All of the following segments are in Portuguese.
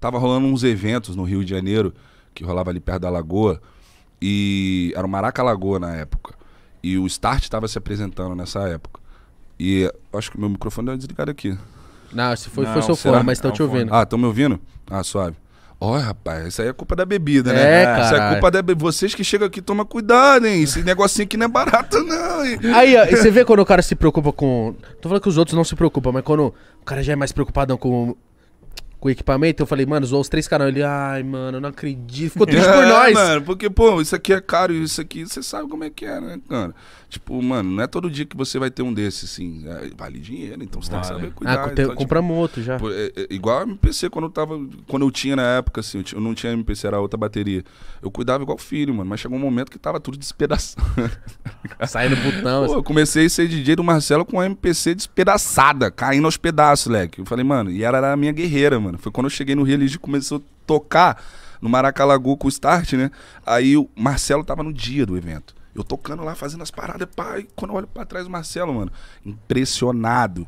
tava rolando uns eventos no Rio de Janeiro, que rolava ali perto da Lagoa, e era o Maraca Lagoa na época. E o Start tava se apresentando nessa época. E acho que meu microfone deu desligado aqui. Não, se foi, não, foi seu fone, mas estão é te ouvindo. Ah, estão me ouvindo? Ah, suave. Olha, rapaz, isso aí é culpa da bebida, né? É, cara. Isso é culpa da bebida. Vocês que chegam aqui, toma cuidado, hein? Esse negocinho aqui não é barato, não. Hein? Aí, ó, você vê quando o cara se preocupa com. Tô falando que os outros não se preocupam, mas quando o cara já é mais preocupado com com equipamento. Eu falei, mano, zoou os três canais. Ele, ai, mano, eu não acredito. Ficou triste é, por nós. mano, porque, pô, isso aqui é caro e isso aqui, você sabe como é que é, né, cara? Tipo, mano, não é todo dia que você vai ter um desses assim. É, vale dinheiro, então você vale. tem que saber ah, cuidar. Ah, então, tipo, outro já. igual é, é, igual MPC, quando eu tava. Quando eu tinha na época, assim, eu não tinha MPC, era outra bateria. Eu cuidava igual filho, mano. Mas chegou um momento que tava tudo despedaçado. Saindo botão Pô, assim. eu comecei a ser DJ do Marcelo com a MPC despedaçada, caindo aos pedaços, leque. Eu falei, mano, e ela era a minha guerreira, mano mano. Foi quando eu cheguei no Rio, ele começou a tocar no Maracalagu com o Start, né? Aí o Marcelo tava no dia do evento. Eu tocando lá, fazendo as paradas, pá, e quando eu olho pra trás o Marcelo, mano, impressionado.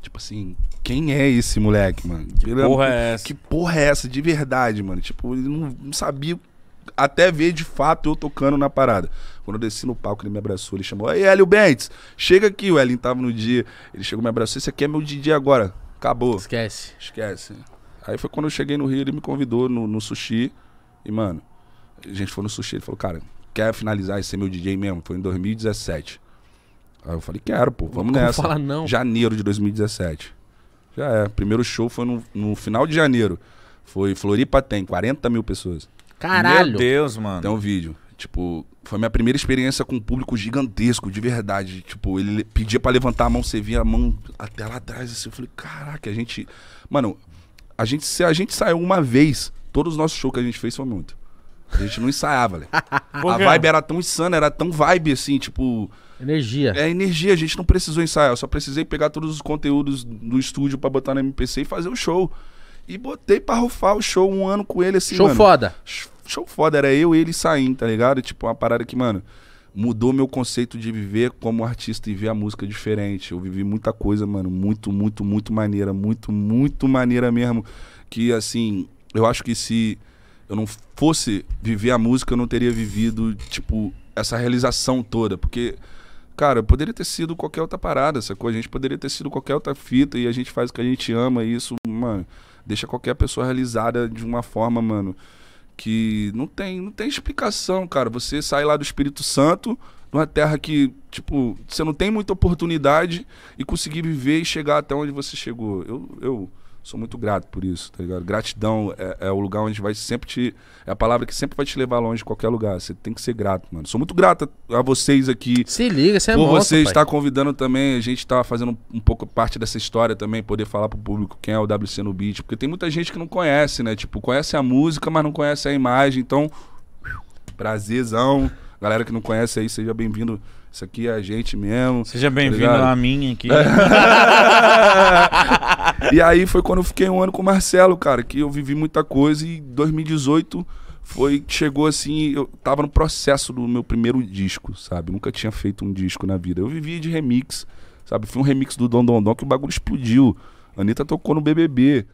Tipo assim, quem é esse moleque, mano? Que é porra é essa? Que porra é essa, de verdade, mano? Tipo, ele não, não sabia até ver de fato eu tocando na parada. Quando eu desci no palco, ele me abraçou, ele chamou, Ei, Hélio Bentes, chega aqui, o Hélio tava no dia. Ele chegou, me abraçou, esse aqui é meu Didi agora. Acabou. Esquece. Esquece. Aí foi quando eu cheguei no Rio, ele me convidou no, no sushi. E, mano, a gente foi no sushi. Ele falou, cara, quer finalizar e ser meu DJ mesmo? Foi em 2017. Aí eu falei, quero, pô, vamos Como nessa. Fala não. Janeiro de 2017. Já é. Primeiro show foi no, no final de janeiro. Foi Floripa tem 40 mil pessoas. Caralho! Meu Deus, mano. Tem um vídeo. Tipo, foi minha primeira experiência com um público gigantesco, de verdade. Tipo, ele pedia para levantar a mão, você via a mão até lá atrás, assim. Eu falei, caraca, a gente. Mano, a gente, se a gente saiu uma vez, todos os nossos shows que a gente fez foi muito. A gente não ensaiava, velho. a vibe era tão insana, era tão vibe assim, tipo. Energia. É energia, a gente não precisou ensaiar. Eu só precisei pegar todos os conteúdos do estúdio para botar na MPC e fazer o show. E botei pra rufar o show um ano com ele assim. Show mano. foda. Show foda, era eu, ele saindo tá ligado? Tipo, uma parada que, mano mudou meu conceito de viver como artista e ver a música diferente. Eu vivi muita coisa, mano, muito, muito, muito maneira, muito, muito maneira mesmo. Que assim, eu acho que se eu não fosse viver a música, eu não teria vivido, tipo, essa realização toda. Porque, cara, poderia ter sido qualquer outra parada, sacou? A gente poderia ter sido qualquer outra fita e a gente faz o que a gente ama e isso, mano, deixa qualquer pessoa realizada de uma forma, mano que não tem, não tem explicação, cara. Você sai lá do Espírito Santo, numa terra que, tipo, você não tem muita oportunidade e conseguir viver e chegar até onde você chegou. Eu, eu Sou muito grato por isso, tá ligado? Gratidão é, é, o lugar onde vai sempre te. É a palavra que sempre vai te levar longe de qualquer lugar. Você tem que ser grato, mano. Sou muito grato a, a vocês aqui. Se liga, você é Por você estar convidando também. A gente tá fazendo um pouco parte dessa história também, poder falar pro público quem é o WC no Beat. Porque tem muita gente que não conhece, né? Tipo, conhece a música, mas não conhece a imagem. Então, prazerzão. Galera que não conhece aí, seja bem-vindo. Isso aqui é a gente mesmo. Seja tá bem-vindo tá a mim aqui. E aí foi quando eu fiquei um ano com o Marcelo, cara, que eu vivi muita coisa e 2018 foi chegou assim, eu tava no processo do meu primeiro disco, sabe? nunca tinha feito um disco na vida. Eu vivia de remix, sabe? Foi um remix do Dom Dom Dom que o bagulho explodiu. A Anitta tocou no BBB.